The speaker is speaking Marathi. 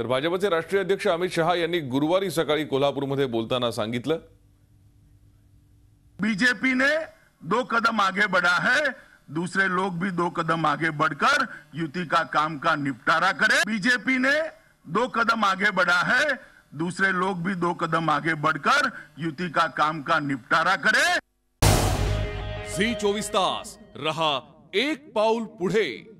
तर भाजपचे राष्ट्रीय अध्यक्ष अमित शहा यांनी गुरुवारी सकाळी कोल्हापूरमध्ये बोलताना सांगितलं बीजेपीने दो कदम आगे बढ़ा है दूसरे लोग भी दो कदम आगे बढ़कर युती का काम का निपटारा करे बीजेपीने दो कदम आगे बढ़ा है दुसरे लोग भी दो कदम आगे बढ़कर युती का काम का निपटारा करे झी चोवीस तास रहा एक पाऊल पुढे